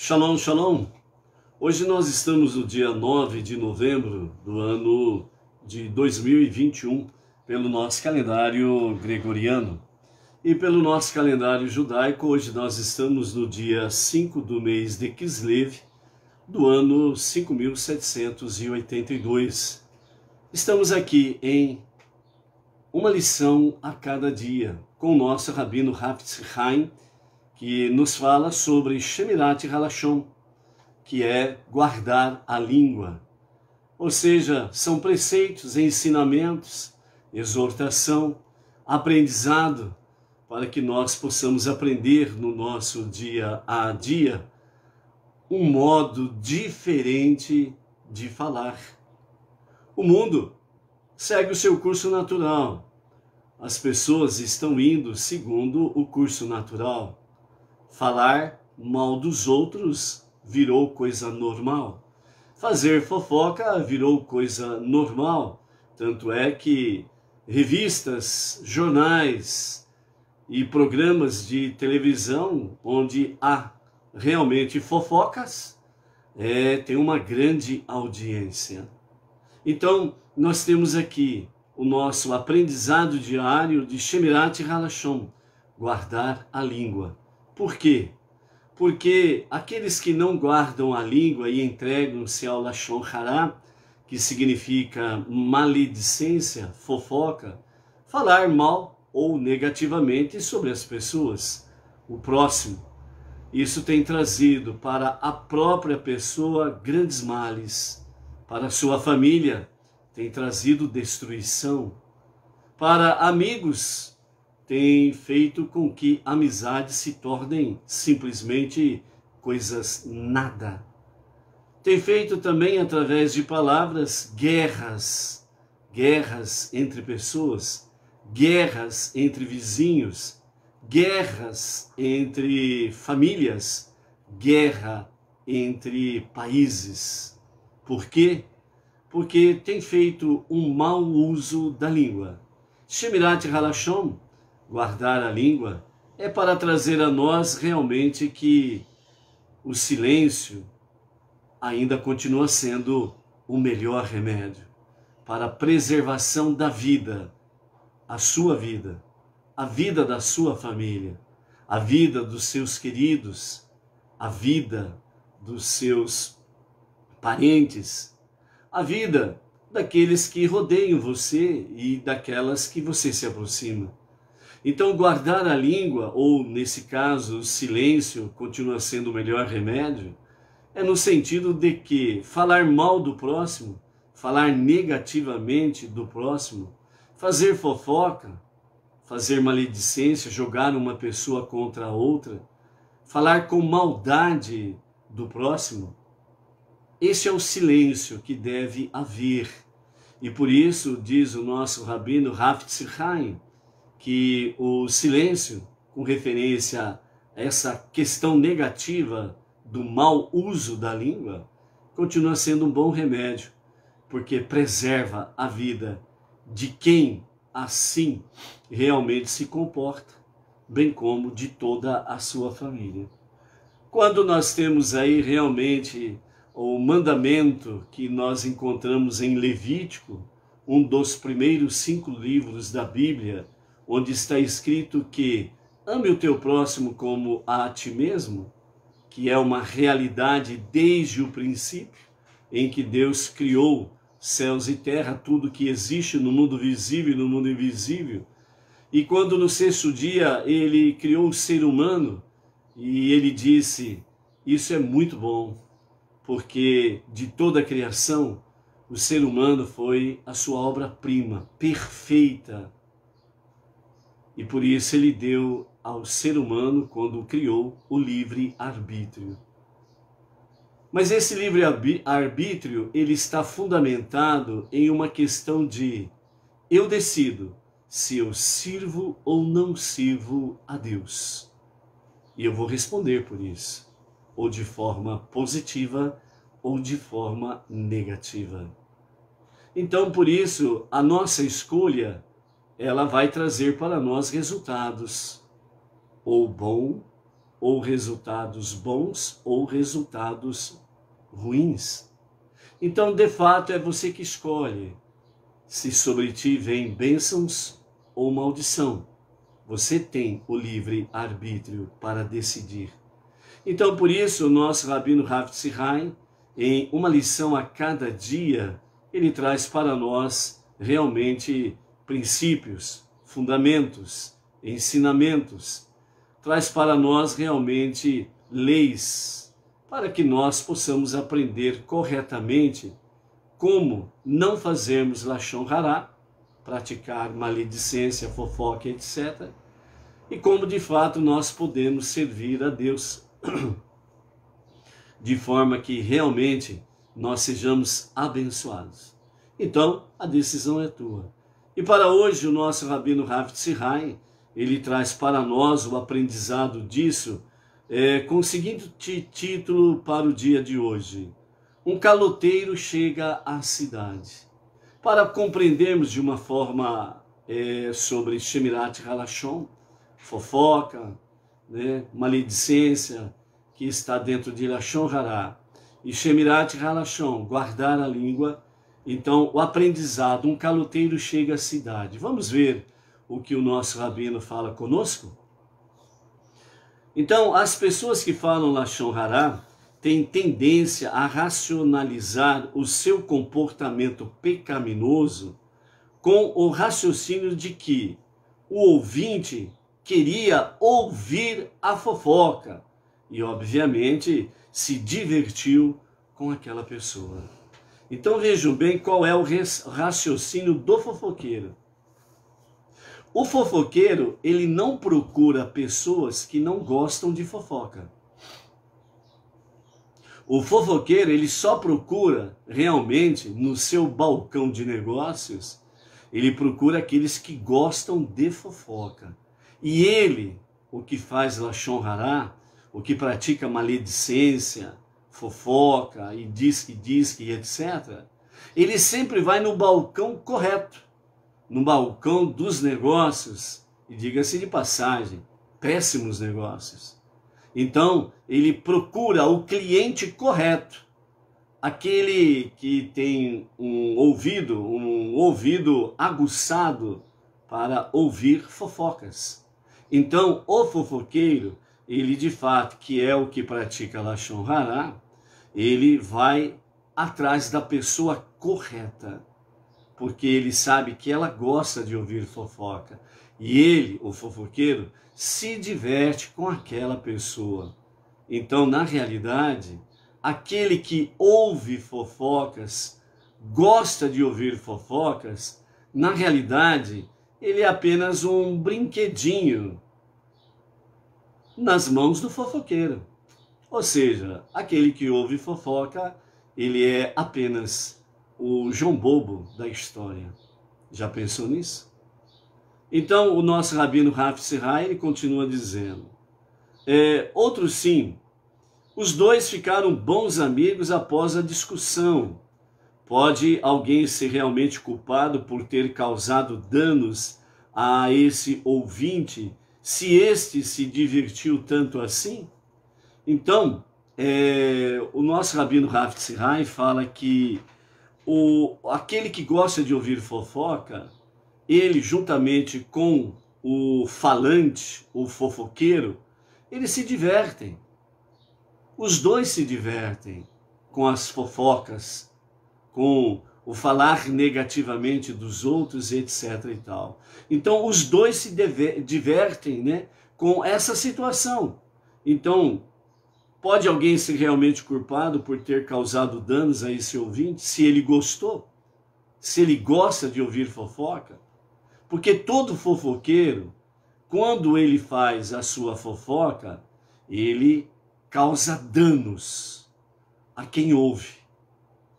Shalom, shalom. Hoje nós estamos no dia 9 de novembro do ano de 2021, pelo nosso calendário gregoriano. E pelo nosso calendário judaico, hoje nós estamos no dia 5 do mês de Kislev, do ano 5782. Estamos aqui em uma lição a cada dia com o nosso rabino Hafez Haim que nos fala sobre Shemirat Halachon, que é guardar a língua. Ou seja, são preceitos, ensinamentos, exortação, aprendizado, para que nós possamos aprender no nosso dia a dia um modo diferente de falar. O mundo segue o seu curso natural. As pessoas estão indo segundo o curso natural. Falar mal dos outros virou coisa normal. Fazer fofoca virou coisa normal. Tanto é que revistas, jornais e programas de televisão onde há realmente fofocas é, tem uma grande audiência. Então, nós temos aqui o nosso aprendizado diário de Shemirat Halachon, guardar a língua. Por quê? Porque aqueles que não guardam a língua e entregam-se ao Lashon Hará, que significa maledicência, fofoca, falar mal ou negativamente sobre as pessoas, o próximo. Isso tem trazido para a própria pessoa grandes males, para sua família tem trazido destruição, para amigos tem feito com que amizades se tornem simplesmente coisas nada. Tem feito também, através de palavras, guerras, guerras entre pessoas, guerras entre vizinhos, guerras entre famílias, guerra entre países. Por quê? Porque tem feito um mau uso da língua. Shemirat Halachon, guardar a língua, é para trazer a nós realmente que o silêncio ainda continua sendo o melhor remédio para a preservação da vida, a sua vida, a vida da sua família, a vida dos seus queridos, a vida dos seus parentes, a vida daqueles que rodeiam você e daquelas que você se aproxima. Então, guardar a língua, ou nesse caso, o silêncio, continua sendo o melhor remédio, é no sentido de que falar mal do próximo, falar negativamente do próximo, fazer fofoca, fazer maledicência, jogar uma pessoa contra a outra, falar com maldade do próximo, esse é o silêncio que deve haver. E por isso, diz o nosso rabino Hafez Haim, que o silêncio, com referência a essa questão negativa do mau uso da língua, continua sendo um bom remédio, porque preserva a vida de quem assim realmente se comporta, bem como de toda a sua família. Quando nós temos aí realmente o mandamento que nós encontramos em Levítico, um dos primeiros cinco livros da Bíblia, onde está escrito que ame o teu próximo como a ti mesmo, que é uma realidade desde o princípio, em que Deus criou céus e terra, tudo que existe no mundo visível e no mundo invisível. E quando no sexto dia ele criou o ser humano, e ele disse: Isso é muito bom, porque de toda a criação, o ser humano foi a sua obra-prima, perfeita, e por isso ele deu ao ser humano, quando criou, o livre arbítrio. Mas esse livre arbítrio, ele está fundamentado em uma questão de eu decido se eu sirvo ou não sirvo a Deus. E eu vou responder por isso, ou de forma positiva ou de forma negativa. Então, por isso, a nossa escolha ela vai trazer para nós resultados, ou bom, ou resultados bons, ou resultados ruins. Então, de fato, é você que escolhe se sobre ti vem bênçãos ou maldição. Você tem o livre arbítrio para decidir. Então, por isso, o nosso Rabino Haftzihai, em uma lição a cada dia, ele traz para nós realmente princípios, fundamentos, ensinamentos, traz para nós realmente leis para que nós possamos aprender corretamente como não fazermos lachão rará, praticar maledicência, fofoca, etc. E como de fato nós podemos servir a Deus de forma que realmente nós sejamos abençoados. Então, a decisão é tua. E para hoje, o nosso Rabino Rav Tzihai, ele traz para nós o aprendizado disso, é, com o seguinte título para o dia de hoje. Um caloteiro chega à cidade. Para compreendermos de uma forma é, sobre Shemirat Halachon, fofoca, né, maledicência que está dentro de Lashon Hará, e Shemirat Halachon, guardar a língua, então, o aprendizado, um caloteiro chega à cidade. Vamos ver o que o nosso rabino fala conosco? Então, as pessoas que falam Lashon Hará têm tendência a racionalizar o seu comportamento pecaminoso com o raciocínio de que o ouvinte queria ouvir a fofoca e, obviamente, se divertiu com aquela pessoa. Então vejam bem qual é o raciocínio do fofoqueiro. O fofoqueiro, ele não procura pessoas que não gostam de fofoca. O fofoqueiro, ele só procura realmente no seu balcão de negócios, ele procura aqueles que gostam de fofoca. E ele, o que faz Lachon Hará, o que pratica maledicência, fofoca e diz que diz que etc. Ele sempre vai no balcão correto, no balcão dos negócios e diga-se de passagem, péssimos negócios. Então, ele procura o cliente correto, aquele que tem um ouvido, um ouvido aguçado para ouvir fofocas. Então, o fofoqueiro, ele de fato, que é o que pratica Lachon Hará, ele vai atrás da pessoa correta, porque ele sabe que ela gosta de ouvir fofoca. E ele, o fofoqueiro, se diverte com aquela pessoa. Então, na realidade, aquele que ouve fofocas, gosta de ouvir fofocas, na realidade, ele é apenas um brinquedinho nas mãos do fofoqueiro. Ou seja, aquele que ouve fofoca, ele é apenas o João Bobo da história. Já pensou nisso? Então, o nosso rabino Raf Sirai continua dizendo: é, Outro sim, os dois ficaram bons amigos após a discussão. Pode alguém ser realmente culpado por ter causado danos a esse ouvinte se este se divertiu tanto assim? Então, é, o nosso Rabino Rav Tzihai fala que o, aquele que gosta de ouvir fofoca, ele juntamente com o falante, o fofoqueiro, eles se divertem. Os dois se divertem com as fofocas, com o falar negativamente dos outros, etc. e tal. Então, os dois se divertem né, com essa situação. Então, Pode alguém ser realmente culpado por ter causado danos a esse ouvinte, se ele gostou? Se ele gosta de ouvir fofoca? Porque todo fofoqueiro, quando ele faz a sua fofoca, ele causa danos a quem ouve.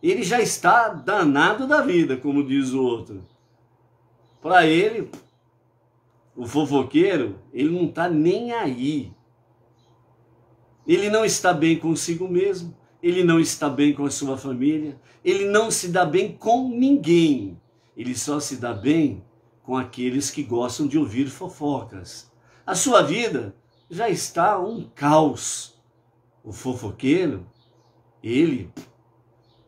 Ele já está danado da vida, como diz o outro. Para ele, o fofoqueiro, ele não está nem aí ele não está bem consigo mesmo, ele não está bem com a sua família, ele não se dá bem com ninguém. Ele só se dá bem com aqueles que gostam de ouvir fofocas. A sua vida já está um caos. O fofoqueiro, ele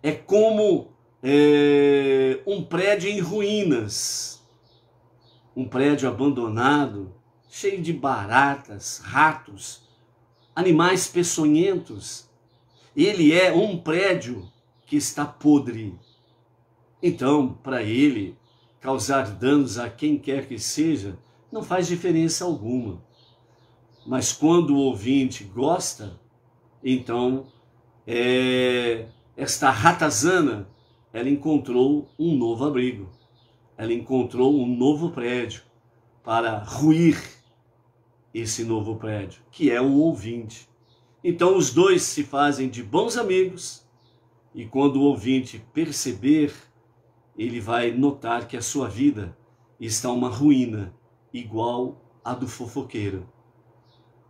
é como é, um prédio em ruínas, um prédio abandonado, cheio de baratas, ratos, animais peçonhentos. Ele é um prédio que está podre. Então, para ele, causar danos a quem quer que seja não faz diferença alguma. Mas quando o ouvinte gosta, então é, esta ratazana ela encontrou um novo abrigo, ela encontrou um novo prédio para ruir esse novo prédio, que é o ouvinte. Então os dois se fazem de bons amigos, e quando o ouvinte perceber, ele vai notar que a sua vida está uma ruína igual à do fofoqueiro.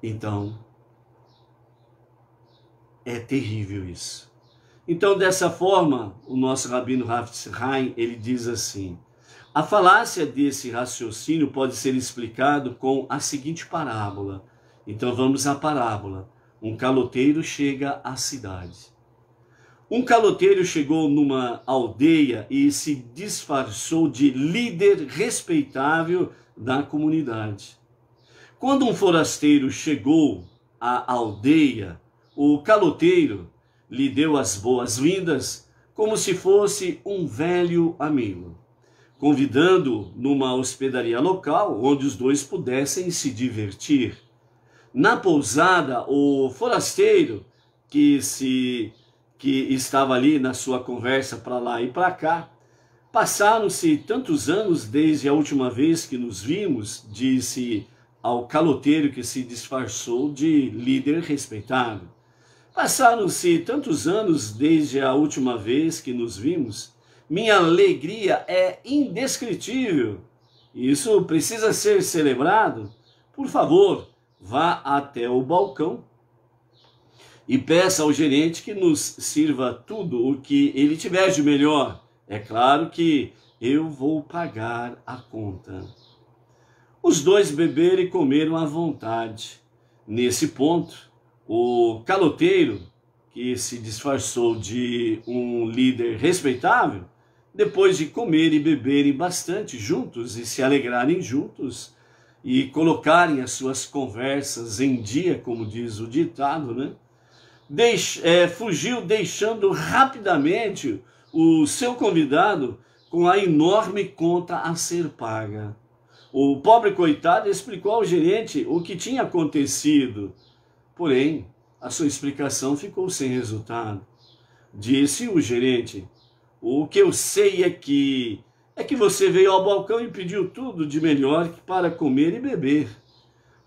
Então, é terrível isso. Então, dessa forma, o nosso rabino Hafez ele diz assim: a falácia desse raciocínio pode ser explicado com a seguinte parábola. Então vamos à parábola. Um caloteiro chega à cidade. Um caloteiro chegou numa aldeia e se disfarçou de líder respeitável da comunidade. Quando um forasteiro chegou à aldeia, o caloteiro lhe deu as boas-vindas como se fosse um velho amigo convidando numa hospedaria local onde os dois pudessem se divertir. Na pousada, o forasteiro que se que estava ali na sua conversa para lá e para cá, passaram-se tantos anos desde a última vez que nos vimos, disse ao caloteiro que se disfarçou de líder respeitado. Passaram-se tantos anos desde a última vez que nos vimos, minha alegria é indescritível. Isso precisa ser celebrado. Por favor, vá até o balcão e peça ao gerente que nos sirva tudo o que ele tiver de melhor. É claro que eu vou pagar a conta. Os dois beberam e comeram à vontade. Nesse ponto, o caloteiro, que se disfarçou de um líder respeitável, depois de comerem e beberem bastante juntos e se alegrarem juntos e colocarem as suas conversas em dia, como diz o ditado, né? Deix, é, fugiu deixando rapidamente o seu convidado com a enorme conta a ser paga. O pobre coitado explicou ao gerente o que tinha acontecido, porém a sua explicação ficou sem resultado. Disse o gerente: o que eu sei é que é que você veio ao balcão e pediu tudo de melhor para comer e beber.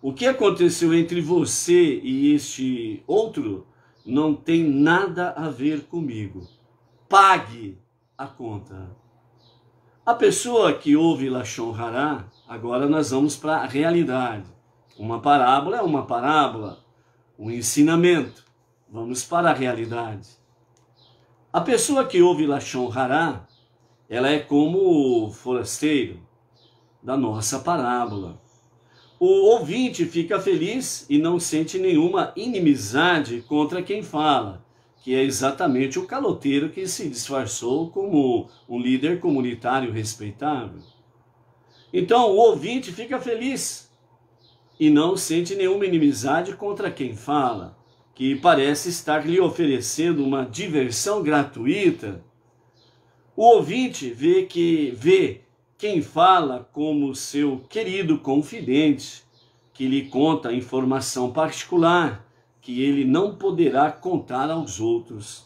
O que aconteceu entre você e este outro não tem nada a ver comigo. Pague a conta. A pessoa que ouve Lachon Hará, agora nós vamos para a realidade. Uma parábola é uma parábola, um ensinamento. Vamos para a realidade. A pessoa que ouve Lachon Hará, ela é como o forasteiro da nossa parábola. O ouvinte fica feliz e não sente nenhuma inimizade contra quem fala, que é exatamente o caloteiro que se disfarçou como um líder comunitário respeitável. Então, o ouvinte fica feliz e não sente nenhuma inimizade contra quem fala que parece estar lhe oferecendo uma diversão gratuita, o ouvinte vê que vê quem fala como seu querido confidente, que lhe conta informação particular que ele não poderá contar aos outros.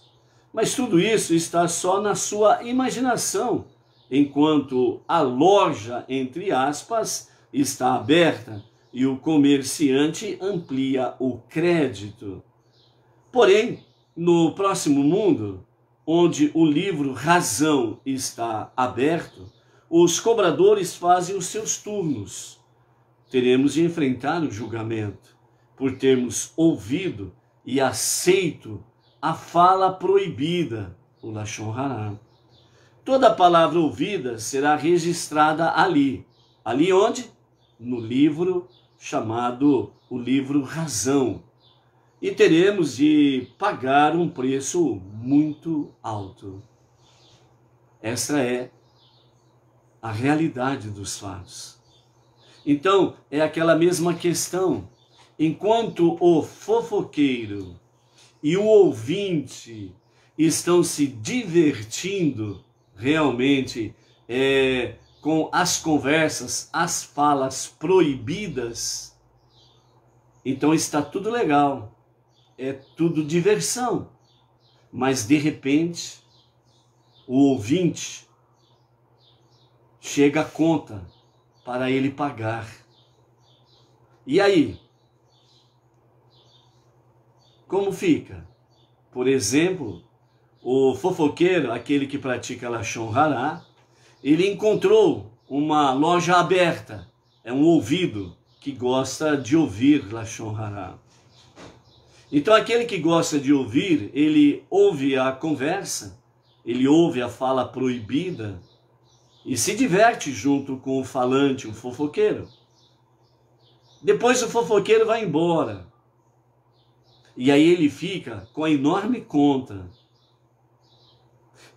Mas tudo isso está só na sua imaginação, enquanto a loja, entre aspas, está aberta e o comerciante amplia o crédito. Porém, no próximo mundo, onde o livro Razão está aberto, os cobradores fazem os seus turnos. Teremos de enfrentar o julgamento, por termos ouvido e aceito a fala proibida, o Lashon Hará. Toda palavra ouvida será registrada ali. Ali onde? No livro chamado o livro Razão, e teremos de pagar um preço muito alto. Esta é a realidade dos fatos. Então, é aquela mesma questão. Enquanto o fofoqueiro e o ouvinte estão se divertindo realmente é, com as conversas, as falas proibidas, então está tudo legal é tudo diversão. Mas de repente, o ouvinte chega a conta para ele pagar. E aí? Como fica? Por exemplo, o fofoqueiro, aquele que pratica Lachon Hará, ele encontrou uma loja aberta, é um ouvido que gosta de ouvir Lachon Hará. Então aquele que gosta de ouvir, ele ouve a conversa, ele ouve a fala proibida e se diverte junto com o falante, o fofoqueiro. Depois o fofoqueiro vai embora. E aí ele fica com a enorme conta.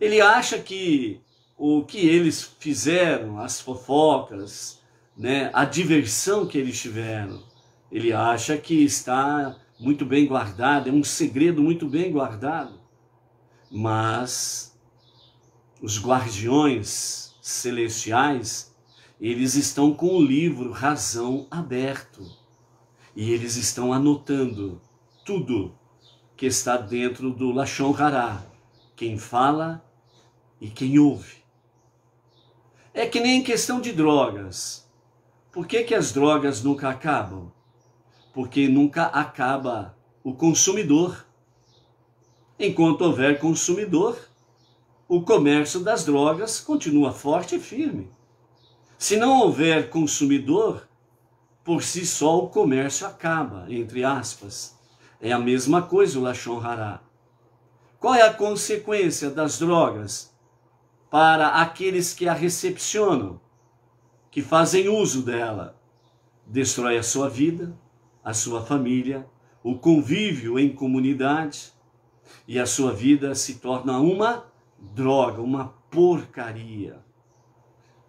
Ele acha que o que eles fizeram, as fofocas, né, a diversão que eles tiveram, ele acha que está muito bem guardada, é um segredo muito bem guardado. Mas os guardiões celestiais, eles estão com o livro Razão aberto e eles estão anotando tudo que está dentro do Lachon Hará, quem fala e quem ouve. É que nem em questão de drogas. Por que, que as drogas nunca acabam? porque nunca acaba o consumidor. Enquanto houver consumidor, o comércio das drogas continua forte e firme. Se não houver consumidor, por si só o comércio acaba, entre aspas. É a mesma coisa o Lachon Hará. Qual é a consequência das drogas para aqueles que a recepcionam, que fazem uso dela? Destrói a sua vida, a sua família, o convívio em comunidade e a sua vida se torna uma droga, uma porcaria.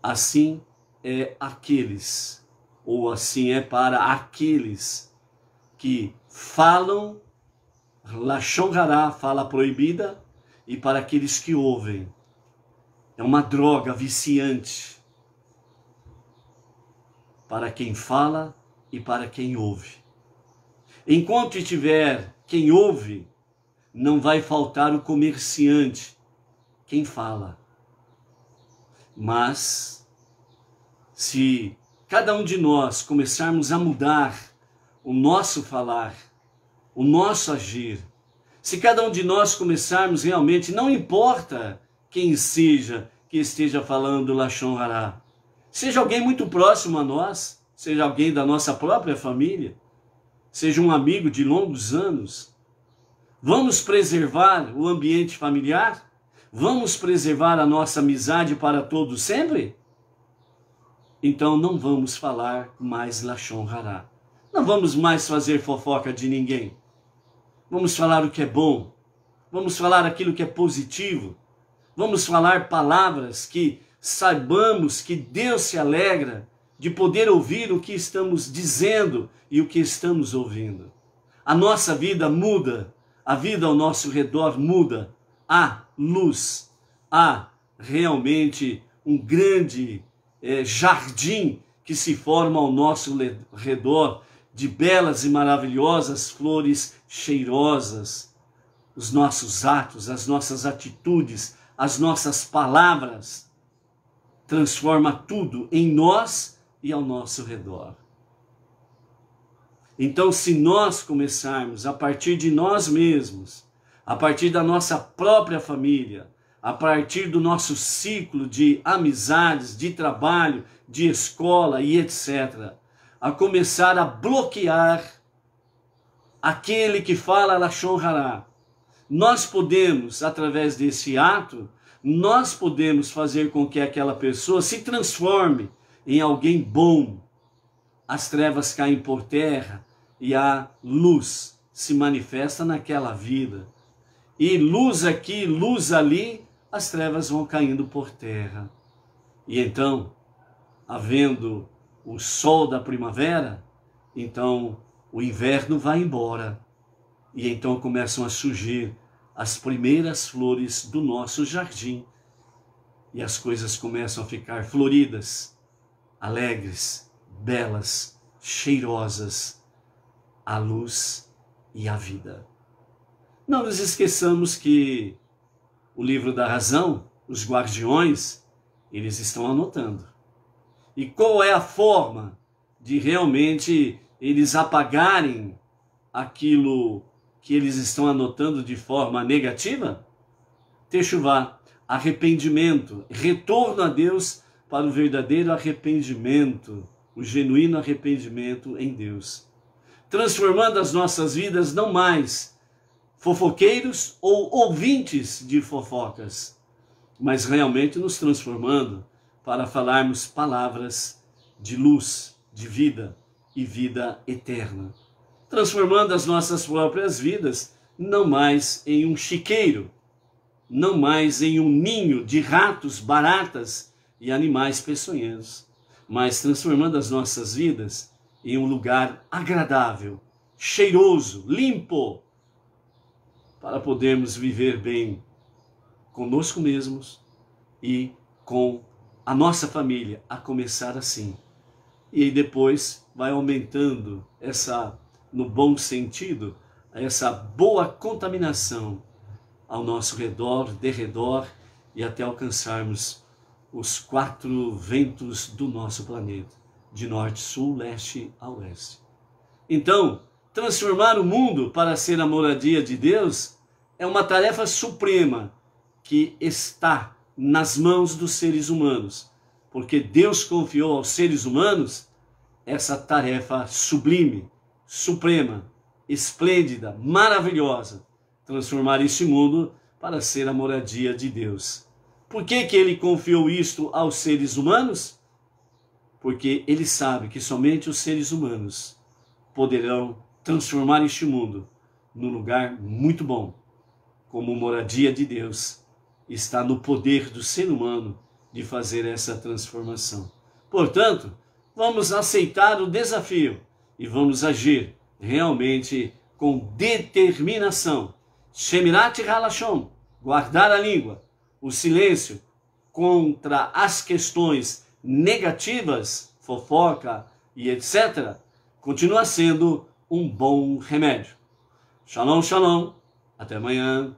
Assim é aqueles, ou assim é para aqueles que falam Lachongará, fala proibida, e para aqueles que ouvem. É uma droga viciante para quem fala e para quem ouve. Enquanto tiver quem ouve, não vai faltar o comerciante, quem fala. Mas, se cada um de nós começarmos a mudar o nosso falar, o nosso agir, se cada um de nós começarmos realmente, não importa quem seja que esteja falando Lachon Hará, seja alguém muito próximo a nós, seja alguém da nossa própria família, seja um amigo de longos anos, vamos preservar o ambiente familiar? Vamos preservar a nossa amizade para todos sempre? Então não vamos falar mais Lachon Hará. Não vamos mais fazer fofoca de ninguém. Vamos falar o que é bom. Vamos falar aquilo que é positivo. Vamos falar palavras que saibamos que Deus se alegra de poder ouvir o que estamos dizendo e o que estamos ouvindo. A nossa vida muda, a vida ao nosso redor muda. Há luz, há realmente um grande é, jardim que se forma ao nosso redor de belas e maravilhosas flores cheirosas. Os nossos atos, as nossas atitudes, as nossas palavras transforma tudo em nós e ao nosso redor. Então, se nós começarmos a partir de nós mesmos, a partir da nossa própria família, a partir do nosso ciclo de amizades, de trabalho, de escola e etc., a começar a bloquear aquele que fala Lashon Hará. Nós podemos, através desse ato, nós podemos fazer com que aquela pessoa se transforme em alguém bom, as trevas caem por terra e a luz se manifesta naquela vida. E luz aqui, luz ali, as trevas vão caindo por terra. E então, havendo o sol da primavera, então o inverno vai embora. E então começam a surgir as primeiras flores do nosso jardim. E as coisas começam a ficar floridas alegres, belas, cheirosas, a luz e a vida. Não nos esqueçamos que o livro da razão, os guardiões, eles estão anotando. E qual é a forma de realmente eles apagarem aquilo que eles estão anotando de forma negativa? Techuvá, arrependimento, retorno a Deus para o verdadeiro arrependimento, o genuíno arrependimento em Deus, transformando as nossas vidas não mais fofoqueiros ou ouvintes de fofocas, mas realmente nos transformando para falarmos palavras de luz, de vida e vida eterna, transformando as nossas próprias vidas não mais em um chiqueiro, não mais em um ninho de ratos, baratas e animais peçonhentos, mas transformando as nossas vidas em um lugar agradável, cheiroso, limpo, para podermos viver bem conosco mesmos e com a nossa família, a começar assim. E depois vai aumentando essa, no bom sentido, essa boa contaminação ao nosso redor, de redor e até alcançarmos os quatro ventos do nosso planeta, de norte, sul, leste a oeste. Então, transformar o mundo para ser a moradia de Deus é uma tarefa suprema que está nas mãos dos seres humanos, porque Deus confiou aos seres humanos essa tarefa sublime, suprema, esplêndida, maravilhosa transformar este mundo para ser a moradia de Deus. Por que, que ele confiou isto aos seres humanos? Porque ele sabe que somente os seres humanos poderão transformar este mundo num lugar muito bom, como moradia de Deus. Está no poder do ser humano de fazer essa transformação. Portanto, vamos aceitar o desafio e vamos agir realmente com determinação. Shemirat Halashon, guardar a língua, o silêncio contra as questões negativas, fofoca e etc., continua sendo um bom remédio. Shalom, shalom. Até amanhã.